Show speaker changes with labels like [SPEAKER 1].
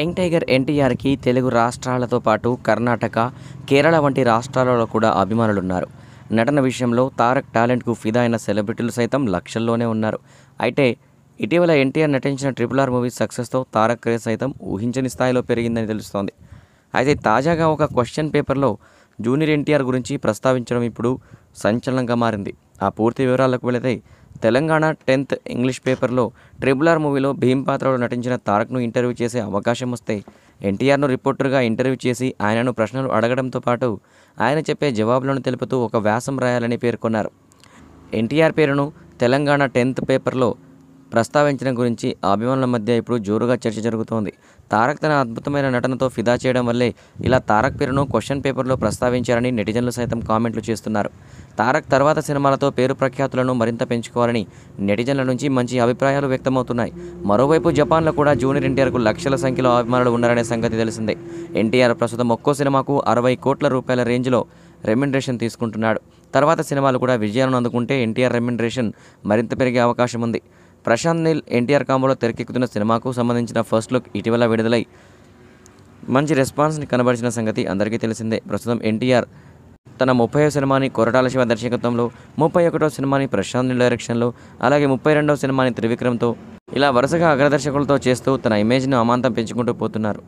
[SPEAKER 1] young tiger ఎన్టీఆర్కి తెలుగు రాష్ట్రాలతో పాటు కర్ణాటక కేరళ వంటి రాష్ట్రాలలో కూడా అభిమానులున్నారు నటన విషయంలో తారక్ టాలెంట్కు ఫిదా అయిన సెలబ్రిటీలు సైతం లక్షల్లోనే ఉన్నారు అయితే ఇటీవల ఎన్టీఆర్ నటించిన ట్రిపుల్ ఆర్ మూవీ సక్సెస్తో తారక్ క్రేజ్ సైతం ఊహించని స్థాయిలో పెరిగిందని తెలుస్తోంది అయితే తాజాగా ఒక క్వశ్చన్ పేపర్లో జూనియర్ ఎన్టీఆర్ గురించి ప్రస్తావించడం ఇప్పుడు సంచలనంగా మారింది ఆ పూర్తి వివరాలకు వెళితే తెలంగాణ టెన్త్ ఇంగ్లీష్ పేపర్లో ట్రిబుల్ ఆర్ మూవీలో భీమ్ పాత్రలో నటించిన తారక్ను ఇంటర్వ్యూ చేసే అవకాశం వస్తే ఎన్టీఆర్ను రిపోర్టర్గా ఇంటర్వ్యూ చేసి ఆయనను ప్రశ్నలు అడగడంతో పాటు ఆయన చెప్పే జవాబులను తెలుపుతూ ఒక వ్యాసం రాయాలని పేర్కొన్నారు ఎన్టీఆర్ పేరును తెలంగాణ టెన్త్ పేపర్లో ప్రస్తావించడం గురించి అభిమానుల మధ్య ఇప్పుడు జోరుగా చర్చ జరుగుతోంది తారక్ తన అద్భుతమైన నటనతో ఫిదా చేయడం వల్లే ఇలా తారక్ పేరును క్వశ్చన్ పేపర్లో ప్రస్తావించారని నెటిజన్లు సైతం కామెంట్లు చేస్తున్నారు తారక్ తర్వాత సినిమాలతో పేరు ప్రఖ్యాతులను మరింత పెంచుకోవాలని నెటిజన్ల నుంచి మంచి అభిప్రాయాలు వ్యక్తమవుతున్నాయి మరోవైపు జపాన్లో కూడా జూనియర్ ఎన్టీఆర్కు లక్షల సంఖ్యలో అభిమానులు ఉన్నారనే సంగతి తెలిసిందే ఎన్టీఆర్ ప్రస్తుతం ఒక్కో సినిమాకు అరవై కోట్ల రూపాయల రేంజ్లో రెమ్యుండరేషన్ తీసుకుంటున్నాడు తర్వాత సినిమాలు కూడా విజయాలను అందుకుంటే ఎన్టీఆర్ రెమ్యుండరేషన్ మరింత పెరిగే అవకాశం ఉంది ప్రశాంత్ నీల్ ఎన్టీఆర్ కాంబోలో తెరకెక్కుతున్న సినిమాకు సంబంధించిన ఫస్ట్ లుక్ ఇటీవల విడుదలై మంచి రెస్పాన్స్ని కనబరిచిన సంగతి అందరికీ తెలిసిందే ప్రస్తుతం ఎన్టీఆర్ తన ముప్పై సినిమాని కొరటాల శివ దర్శకత్వంలో ముప్పై ఒకటో సినిమాని ప్రశాంత్ డైరెక్షన్లో అలాగే ముప్పై రెండో సినిమాని త్రివిక్రమ్తో ఇలా వరుసగా అగ్రదర్శకులతో చేస్తూ తన ఇమేజ్ను అమాంతం పెంచుకుంటూ పోతున్నారు